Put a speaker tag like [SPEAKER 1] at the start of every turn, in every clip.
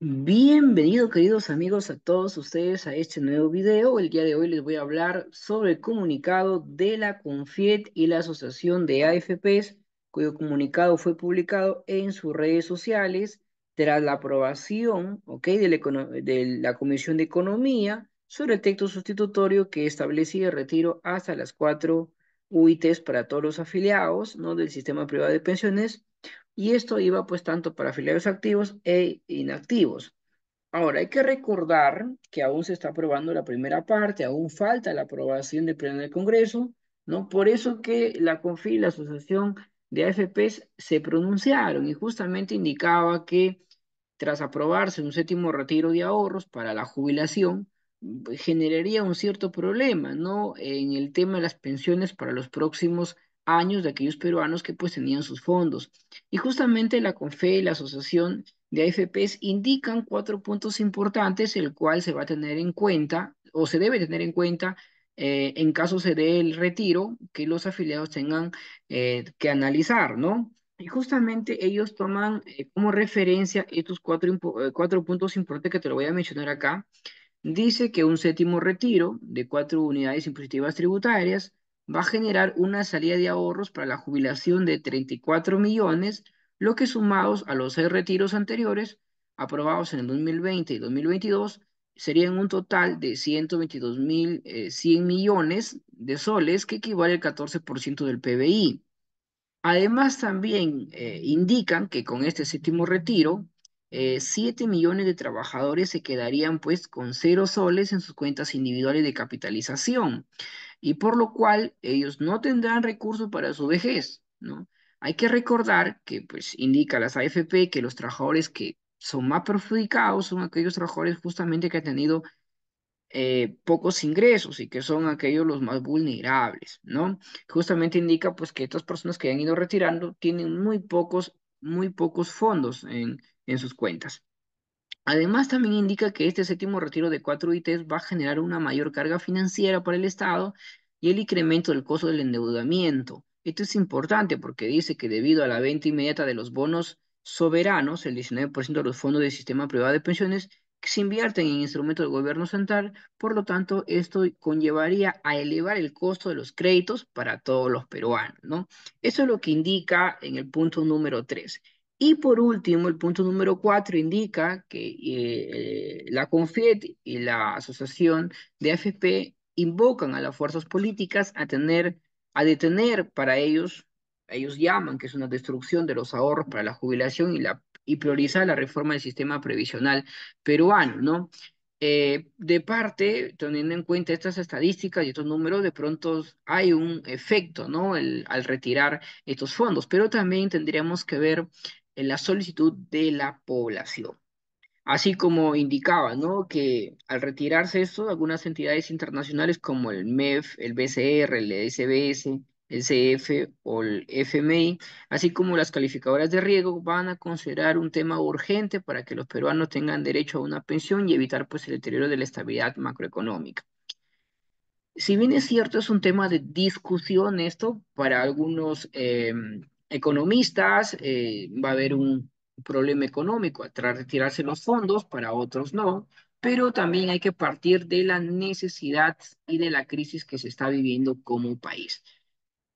[SPEAKER 1] Bienvenidos queridos amigos a todos ustedes a este nuevo video. El día de hoy les voy a hablar sobre el comunicado de la CONFIET y la Asociación de AFPs, cuyo comunicado fue publicado en sus redes sociales tras la aprobación de, la Comisión de Economía sobre el texto sustitutorio que establecía el retiro hasta las cuatro UITs para todos los afiliados ¿no? del sistema privado de pensiones y esto iba pues tanto para afiliados activos e inactivos. Ahora, hay que recordar que aún se está aprobando la primera parte, aún falta la aprobación del Pleno del Congreso, ¿no? Por eso que la CONFI, la Asociación de AFPs, se pronunciaron y justamente indicaba que tras aprobarse un séptimo retiro de ahorros para la jubilación, pues, generaría un cierto problema, ¿no? En el tema de las pensiones para los próximos años de aquellos peruanos que pues tenían sus fondos. Y justamente la CONFE y la Asociación de AFPs indican cuatro puntos importantes, el cual se va a tener en cuenta o se debe tener en cuenta eh, en caso se dé el retiro que los afiliados tengan eh, que analizar, ¿no? Y justamente ellos toman eh, como referencia estos cuatro, cuatro puntos importantes que te lo voy a mencionar acá. Dice que un séptimo retiro de cuatro unidades impositivas tributarias, va a generar una salida de ahorros para la jubilación de 34 millones, lo que sumados a los seis retiros anteriores, aprobados en el 2020 y 2022, serían un total de 122.100 eh, millones de soles, que equivale al 14% del PBI. Además, también eh, indican que con este séptimo retiro, eh, siete millones de trabajadores se quedarían pues con cero soles en sus cuentas individuales de capitalización y por lo cual ellos no tendrán recursos para su vejez, ¿no? Hay que recordar que pues indica las AFP que los trabajadores que son más perjudicados son aquellos trabajadores justamente que han tenido eh, pocos ingresos y que son aquellos los más vulnerables, ¿no? Justamente indica pues que estas personas que han ido retirando tienen muy pocos, muy pocos fondos en, en sus cuentas. Además, también indica que este séptimo retiro de cuatro ITs va a generar una mayor carga financiera para el Estado y el incremento del costo del endeudamiento. Esto es importante porque dice que debido a la venta inmediata de los bonos soberanos, el 19% de los fondos del sistema privado de pensiones que se invierten en instrumentos del gobierno central, por lo tanto, esto conllevaría a elevar el costo de los créditos para todos los peruanos, ¿no? Eso es lo que indica en el punto número 3. Y por último, el punto número cuatro indica que eh, la CONFIET y la Asociación de AFP invocan a las fuerzas políticas a, tener, a detener para ellos, ellos llaman que es una destrucción de los ahorros para la jubilación y, la, y priorizar la reforma del sistema previsional peruano, ¿no? Eh, de parte, teniendo en cuenta estas estadísticas y estos números, de pronto hay un efecto, ¿no? al retirar estos fondos, pero también tendríamos que ver en la solicitud de la población. Así como indicaba, ¿no? Que al retirarse esto, algunas entidades internacionales como el MEF, el BCR, el SBS, e el CF o el FMI, así como las calificadoras de riesgo, van a considerar un tema urgente para que los peruanos tengan derecho a una pensión y evitar pues, el deterioro de la estabilidad macroeconómica. Si bien es cierto, es un tema de discusión esto para algunos em, economistas, eh, va a haber un problema económico al retirarse los fondos, para otros no, pero también hay que partir de la necesidad y de la crisis que se está viviendo como país.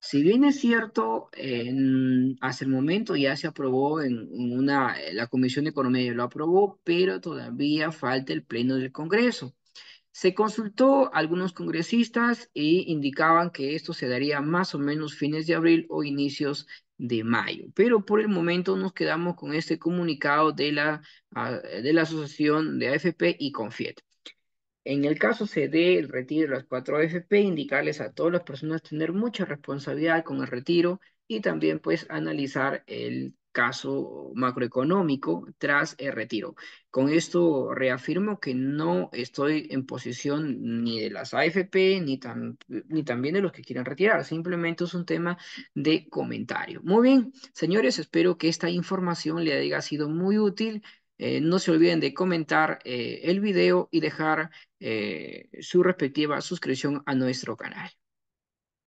[SPEAKER 1] Si bien es cierto, hace el momento ya se aprobó en, una, eh, la Comisión de Economía ya lo aprobó, pero todavía falta el Pleno del Congreso. Se consultó algunos congresistas e indicaban que esto se daría más o menos fines de abril o inicios de mayo. Pero por el momento nos quedamos con este comunicado de la, ah, de la Asociación de AFP y Confiet. En el caso se dé el retiro de las cuatro AFP, indicarles a todas las personas tener mucha responsabilidad con el retiro y también pues analizar el caso macroeconómico tras el retiro. Con esto reafirmo que no estoy en posición ni de las AFP ni, ni también de los que quieran retirar, simplemente es un tema de comentario. Muy bien, señores, espero que esta información les haya sido muy útil. Eh, no se olviden de comentar eh, el video y dejar eh, su respectiva suscripción a nuestro canal.